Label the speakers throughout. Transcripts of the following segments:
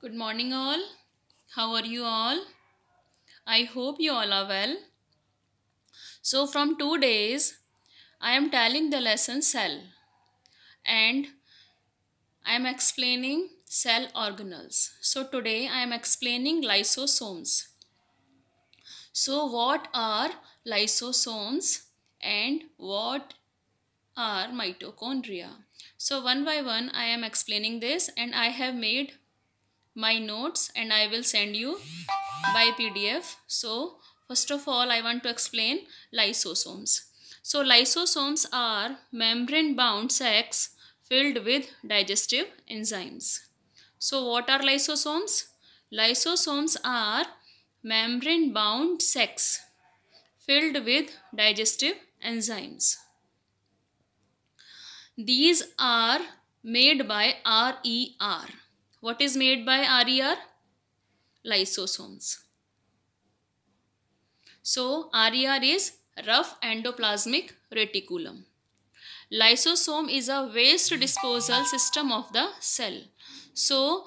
Speaker 1: Good morning, all. How are you all? I hope you all are well. So, from two days, I am telling the lesson cell and I am explaining cell organelles. So, today I am explaining lysosomes. So, what are lysosomes and what are mitochondria? So, one by one, I am explaining this and I have made my notes and I will send you by PDF. So first of all I want to explain lysosomes. So lysosomes are membrane bound sacs filled with digestive enzymes. So what are lysosomes? Lysosomes are membrane bound sacs filled with digestive enzymes. These are made by RER. What is made by RER? Lysosomes. So RER is rough endoplasmic reticulum. Lysosome is a waste disposal system of the cell. So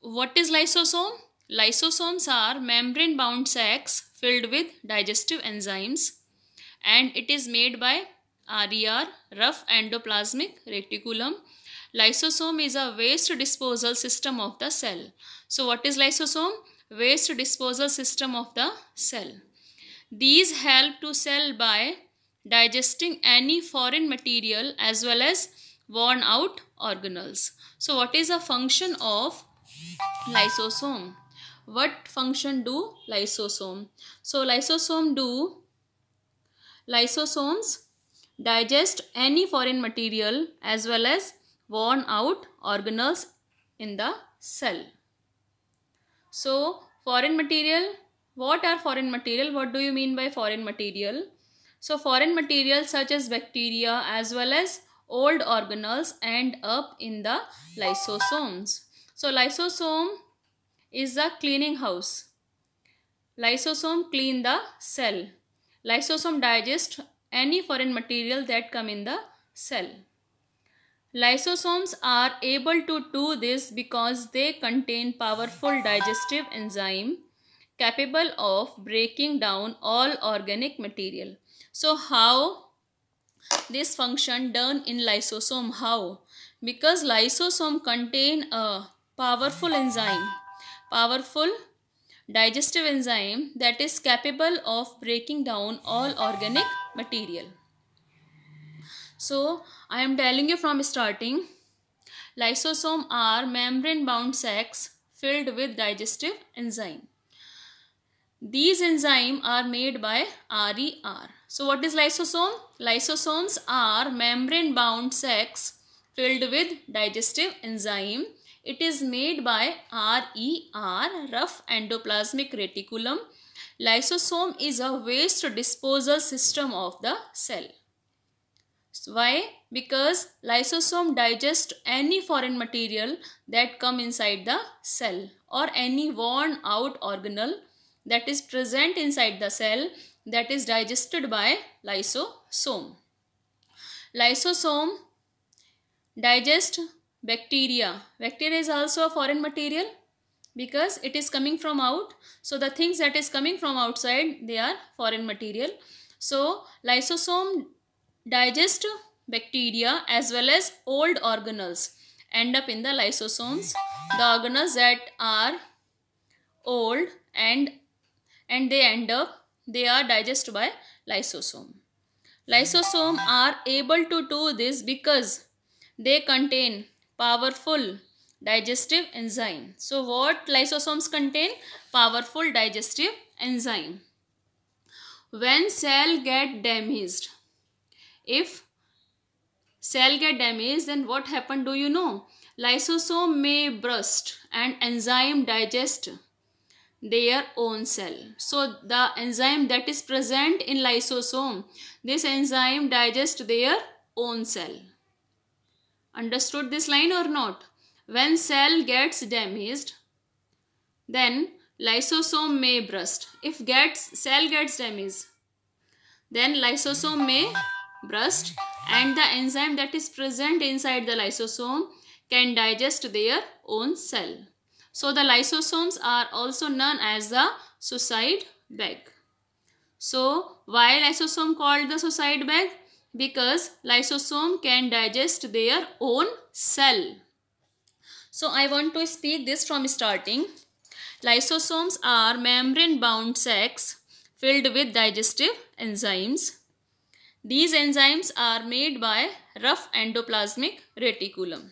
Speaker 1: what is lysosome? Lysosomes are membrane bound sacs filled with digestive enzymes and it is made by RER rough endoplasmic reticulum Lysosome is a waste disposal system of the cell. So what is lysosome? Waste disposal system of the cell. These help to cell by digesting any foreign material as well as worn out organelles. So what is the function of lysosome? What function do lysosome? So lysosome do lysosomes digest any foreign material as well as worn out organelles in the cell. So foreign material, what are foreign material? What do you mean by foreign material? So foreign materials such as bacteria as well as old organelles end up in the lysosomes. So lysosome is the cleaning house. Lysosome clean the cell. Lysosome digest any foreign material that come in the cell. Lysosomes are able to do this because they contain powerful digestive enzyme capable of breaking down all organic material. So how this function done in lysosome? How? Because lysosome contain a powerful enzyme, powerful digestive enzyme that is capable of breaking down all organic material. So I am telling you from starting. Lysosome are membrane bound sacs filled with digestive enzyme. These enzyme are made by RER. So what is lysosome? Lysosomes are membrane bound sacs filled with digestive enzyme. It is made by RER, rough endoplasmic reticulum. Lysosome is a waste disposal system of the cell. Why? Because lysosome digest any foreign material that come inside the cell or any worn out organelle that is present inside the cell that is digested by lysosome. Lysosome digest bacteria. Bacteria is also a foreign material because it is coming from out. So the things that is coming from outside they are foreign material. So lysosome digest bacteria as well as old organelles end up in the lysosomes. The organelles that are old and and they end up they are digested by lysosome. Lysosome are able to do this because they contain powerful digestive enzyme. So what lysosomes contain? Powerful digestive enzyme. When cell get damaged, if cell get damaged, then what happened do you know? Lysosome may burst and enzyme digest their own cell. So the enzyme that is present in lysosome, this enzyme digest their own cell. Understood this line or not? When cell gets damaged, then lysosome may burst. If gets cell gets damaged, then lysosome may brust and the enzyme that is present inside the lysosome can digest their own cell. So the lysosomes are also known as the suicide bag. So why lysosome called the suicide bag? Because lysosome can digest their own cell. So I want to speak this from starting. Lysosomes are membrane bound sacs filled with digestive enzymes. These enzymes are made by rough endoplasmic reticulum.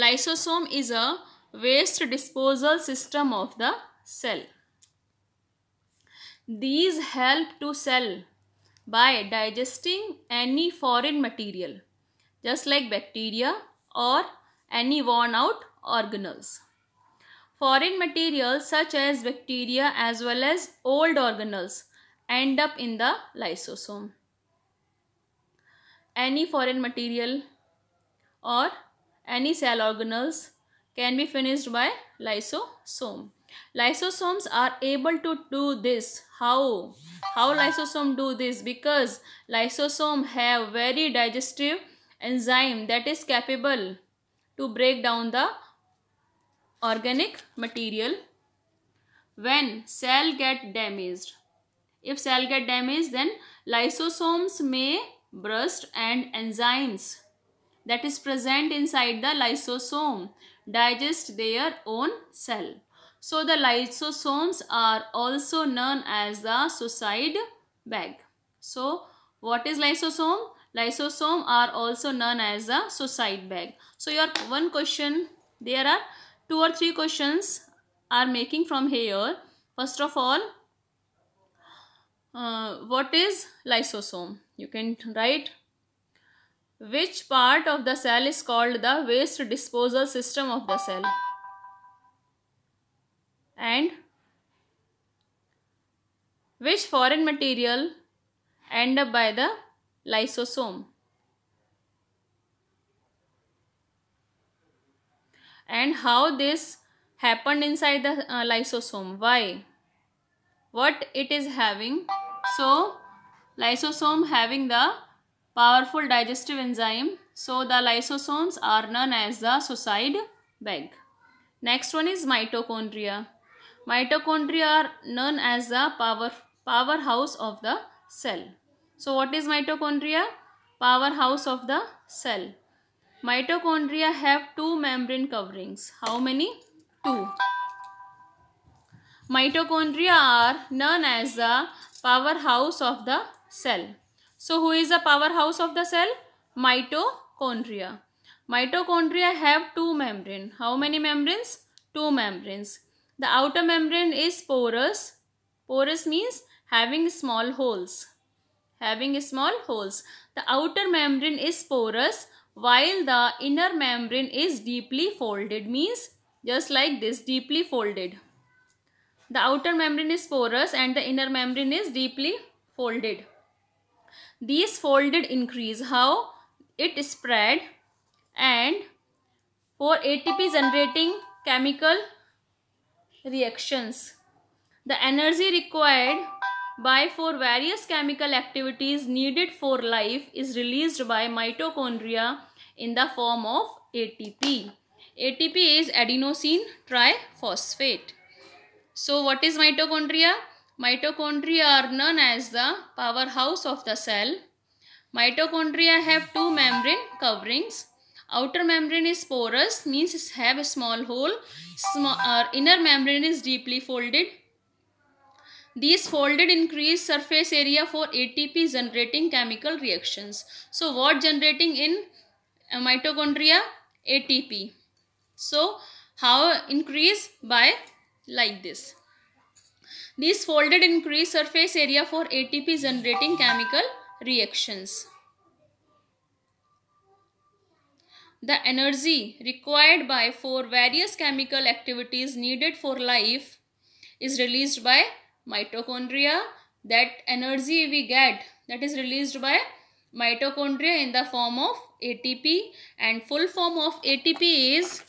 Speaker 1: Lysosome is a waste disposal system of the cell. These help to cell by digesting any foreign material just like bacteria or any worn out organelles. Foreign materials such as bacteria as well as old organelles end up in the lysosome. Any foreign material or any cell organelles can be finished by lysosome. Lysosomes are able to do this. How? How lysosome do this? Because lysosome have very digestive enzyme that is capable to break down the organic material when cell get damaged if cell get damaged, then lysosomes may burst and enzymes that is present inside the lysosome digest their own cell. So the lysosomes are also known as the suicide bag. So what is lysosome? Lysosome are also known as the suicide bag. So your one question, there are two or three questions are making from here. First of all, uh, what is lysosome? You can write which part of the cell is called the waste disposal system of the cell and which foreign material end up by the lysosome and how this happened inside the uh, lysosome why what it is having so lysosome having the powerful digestive enzyme. So the lysosomes are known as the suicide bag. Next one is mitochondria. Mitochondria are known as the power, powerhouse of the cell. So what is mitochondria? Powerhouse of the cell. Mitochondria have two membrane coverings. How many? Two. Mitochondria are known as the powerhouse of the cell. So who is the powerhouse of the cell? Mitochondria. Mitochondria have two membranes. How many membranes? Two membranes. The outer membrane is porous. Porous means having small holes. Having small holes. The outer membrane is porous while the inner membrane is deeply folded means just like this deeply folded. The outer membrane is porous and the inner membrane is deeply folded. These folded increase how it spread and for ATP generating chemical reactions. The energy required by for various chemical activities needed for life is released by mitochondria in the form of ATP. ATP is adenosine triphosphate. So what is mitochondria? Mitochondria are known as the powerhouse of the cell. Mitochondria have two membrane coverings. Outer membrane is porous means it have a small hole. Small, uh, inner membrane is deeply folded. These folded increase surface area for ATP generating chemical reactions. So what generating in uh, mitochondria? ATP. So how increase? By like this. These folded increase surface area for ATP generating chemical reactions. The energy required by for various chemical activities needed for life is released by mitochondria. That energy we get that is released by mitochondria in the form of ATP and full form of ATP is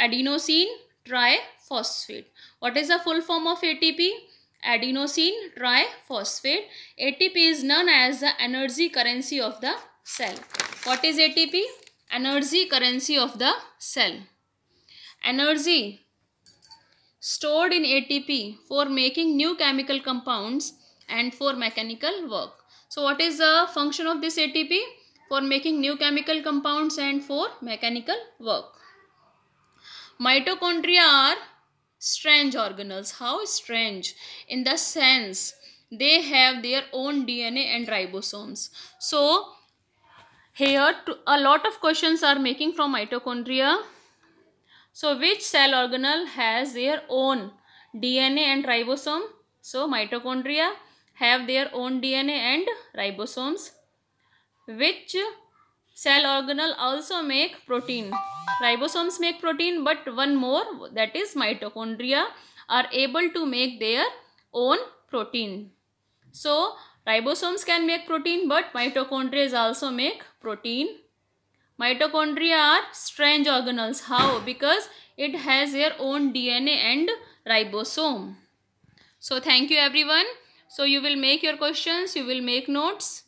Speaker 1: adenosine triphosphate. What is the full form of ATP? Adenosine triphosphate. ATP is known as the energy currency of the cell. What is ATP? Energy currency of the cell. Energy stored in ATP for making new chemical compounds and for mechanical work. So what is the function of this ATP? For making new chemical compounds and for mechanical work. Mitochondria are strange organelles. How strange? In the sense they have their own DNA and ribosomes. So here to, a lot of questions are making from mitochondria. So which cell organelle has their own DNA and ribosome? So mitochondria have their own DNA and ribosomes. Which cell organelle also make protein. Ribosomes make protein but one more that is mitochondria are able to make their own protein. So ribosomes can make protein but mitochondria also make protein. Mitochondria are strange organelles. How? Because it has their own DNA and ribosome. So thank you everyone. So you will make your questions, you will make notes.